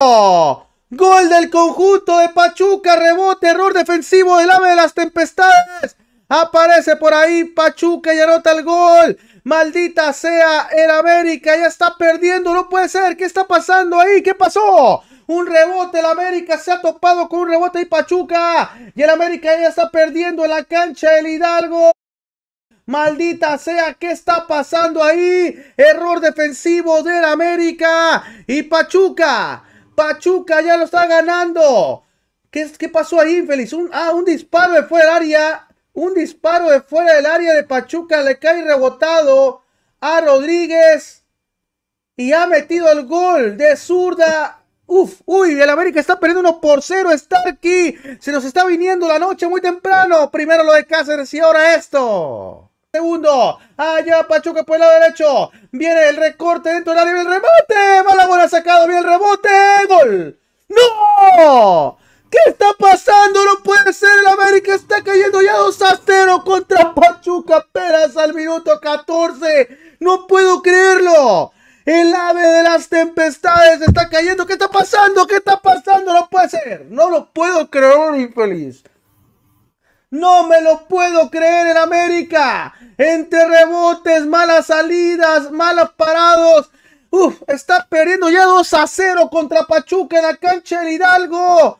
Gol del conjunto de Pachuca, rebote, error defensivo del ave de las tempestades. Aparece por ahí Pachuca y anota el gol. Maldita sea el América, ya está perdiendo, no puede ser. ¿Qué está pasando ahí? ¿Qué pasó? Un rebote, el América se ha topado con un rebote y Pachuca. Y el América ya está perdiendo en la cancha el Hidalgo. Maldita sea, ¿qué está pasando ahí? Error defensivo del América y Pachuca Pachuca ya lo está ganando. ¿Qué, pasó ahí, infeliz? Un, ah, un disparo de fuera del área. Un disparo de fuera del área de Pachuca le cae rebotado a Rodríguez. Y ha metido el gol de zurda. Uf, uy, el América está perdiendo 1 por cero. Está aquí. Se nos está viniendo la noche muy temprano. Primero lo de Cáceres y ahora esto segundo. Allá Pachuca por el lado derecho. Viene el recorte dentro del área. el remate. Va ha sacado. Viene el rebote. Gol. ¡No! ¿Qué está pasando? No puede ser. El América está cayendo ya 2 a 0 contra Pachuca Peras al minuto 14. No puedo creerlo. El ave de las tempestades está cayendo. ¿Qué está pasando? ¿Qué está pasando? No puede ser. No lo puedo creer, infeliz. No me lo puedo creer en América. Entre rebotes, malas salidas, malos parados. Uf, está perdiendo ya 2 a 0 contra Pachuca en la cancha del Hidalgo.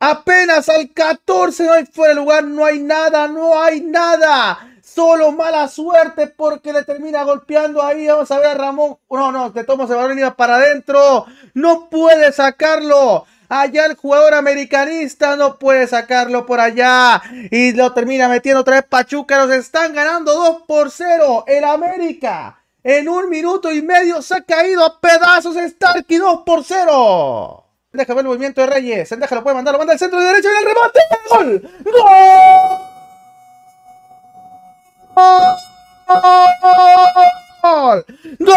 Apenas al 14 no hay fuera de lugar, no hay nada, no hay nada. Solo mala suerte porque le termina golpeando ahí. Vamos a ver a Ramón. No, no, te toma ese balón para adentro. No puede sacarlo. Allá el jugador americanista no puede sacarlo por allá. Y lo termina metiendo otra vez Pachuca. Los están ganando 2 por 0. El América. En un minuto y medio se ha caído a pedazos Starky. 2 por 0. Deja ver el movimiento de Reyes. deja lo puede mandar. Lo manda al centro de derecho y el remate. ¡Gol! ¡Gol! ¡Gol! ¡Gol!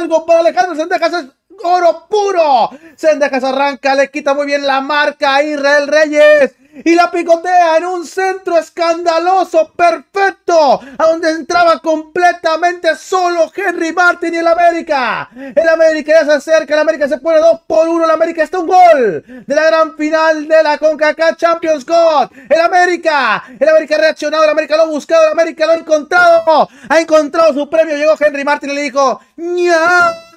algo para Alejandro Sendejas. Es oro puro. Sendejas arranca, le quita muy bien la marca a Israel Reyes y la picotea en un centro escandaloso, perfecto, a donde entraba completamente solo Henry Martin y el América. El América ya se acerca, el América se pone 2 por 1, el América está un gol de la gran final de la CONCACAF Champions Cup. El América, el América ha reaccionado, el América lo ha buscado, el América lo ha encontrado, ha encontrado su premio, llegó Henry Martin y le dijo, ¡Nya!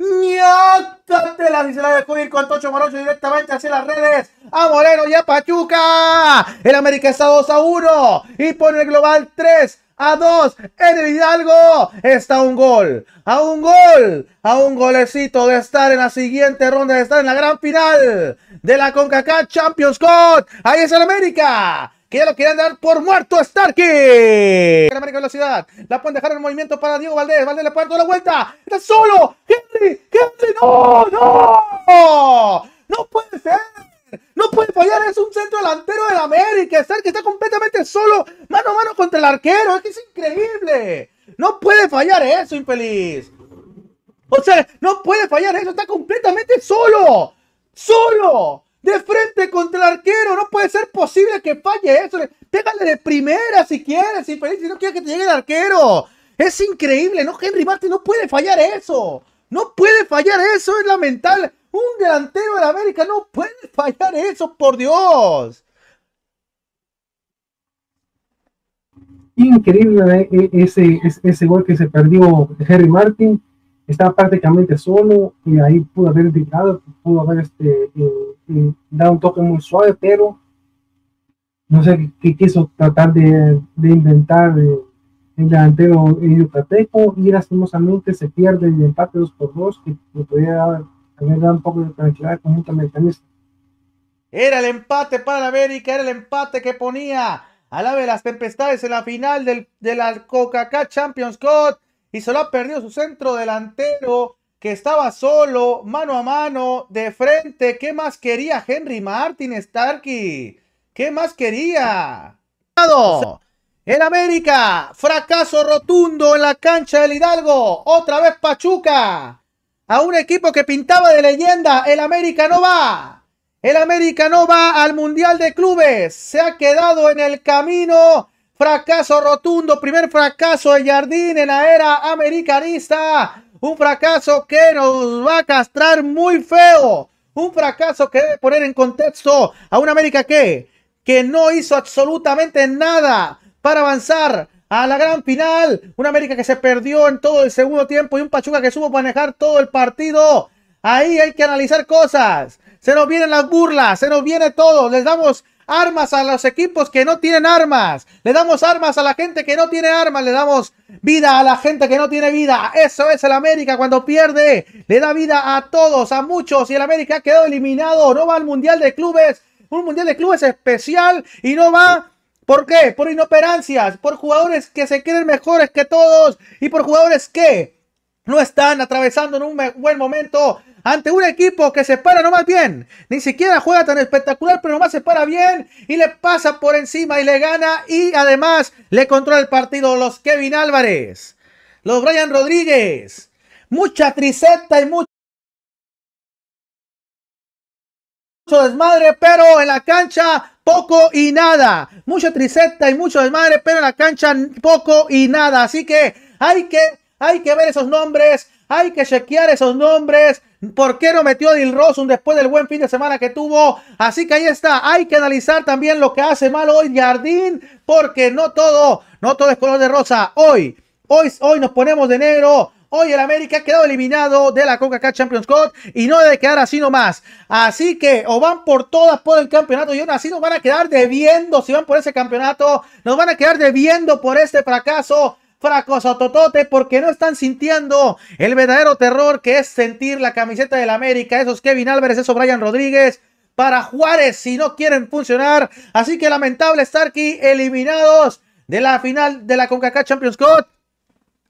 Y se la de con Tocho Morocho directamente hacia las redes. A Moreno y a Pachuca. El América está 2 a 1. Y pone el global 3 a 2 en el Hidalgo. Está un gol, a un gol, a un golecito de estar en la siguiente ronda, de estar en la gran final de la CONCACAF Champions Cup. Ahí es el América que ya lo querían dar por muerto Starkey. América Velocidad, la pueden dejar en movimiento para Diego Valdés, Valdés le puede dar toda la vuelta, está solo, Henry, no, no, no puede ser. No puede fallar, es un centro delantero del América. Starkey está completamente solo, mano a mano contra el arquero. Es que es increíble. No puede fallar eso, infeliz. O sea, no puede fallar eso, está completamente solo. Solo de frente contra el arquero. No puede ser posible que falle eso. Pégale de primera si quieres, si, no quieres que te llegue el arquero. Es increíble, ¿no? Henry Martin no puede fallar eso. No puede fallar eso, es lamentable. Un delantero de América no puede fallar eso, por Dios. Increíble ¿eh? e, ese, ese, gol que se perdió Henry Martin. Estaba prácticamente solo y ahí pudo haber indicado, pudo haber este, eh, da un toque muy suave, pero no sé qué quiso tratar de, inventar el delantero en yucateco y lastimosamente se pierde el empate 2 por dos que, podría haber dado un poco de tranquilidad con conjunto americanista. Era el empate para América, era el empate que ponía a la de las tempestades en la final del, de la Coca-Cola Champions Cup y solo perdido su centro delantero que estaba solo, mano a mano, de frente. ¿Qué más quería Henry Martin Starkey? ¿Qué más quería? el América, fracaso rotundo en la cancha del Hidalgo. Otra vez Pachuca. A un equipo que pintaba de leyenda, el América no va. El América no va al Mundial de Clubes. Se ha quedado en el camino. Fracaso rotundo, primer fracaso de Jardín en la era americanista. Un fracaso que nos va a castrar muy feo. Un fracaso que debe poner en contexto a un América que, que no hizo absolutamente nada para avanzar a la gran final. un América que se perdió en todo el segundo tiempo y un Pachuca que supo manejar todo el partido. Ahí hay que analizar cosas. Se nos vienen las burlas, se nos viene todo. Les damos armas a los equipos que no tienen armas. Le damos armas a la gente que no tiene armas. Le damos vida a la gente que no tiene vida. Eso es el América cuando pierde. Le da vida a todos, a muchos. Y el América ha quedado eliminado. No va al Mundial de Clubes. Un Mundial de Clubes especial y no va ¿Por qué? Por inoperancias, por jugadores que se queden mejores que todos y por jugadores que no están atravesando en un buen momento ante un equipo que se para nomás bien. Ni siquiera juega tan espectacular, pero nomás se para bien y le pasa por encima y le gana y además le controla el partido los Kevin Álvarez, los Brian Rodríguez. Mucha triceta y mucho desmadre, pero en la cancha poco y nada. Mucha triseta y mucho desmadre, pero en la cancha poco y nada. Así que hay que, hay que ver esos nombres, hay que chequear esos nombres, ¿Por qué no metió a Dil Rossum después del buen fin de semana que tuvo. Así que ahí está. Hay que analizar también lo que hace mal hoy Jardín. Porque no todo, no todo es color de rosa. Hoy, hoy, hoy nos ponemos de negro. Hoy el América ha quedado eliminado de la CONCACAF Champions Cup y no debe quedar así nomás. Así que o van por todas por el campeonato y aún así nos van a quedar debiendo si van por ese campeonato. Nos van a quedar debiendo por este fracaso a totote porque no están sintiendo el verdadero terror que es sentir la camiseta del América. Esos Kevin Álvarez, esos Brian Rodríguez para Juárez si no quieren funcionar. Así que lamentable estar aquí eliminados de la final de la CONCACAF Champions Cup.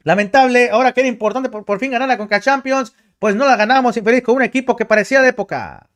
Lamentable, ahora que era importante por, fin ganar la CONCACAF Champions, pues no la ganamos infeliz con un equipo que parecía de época.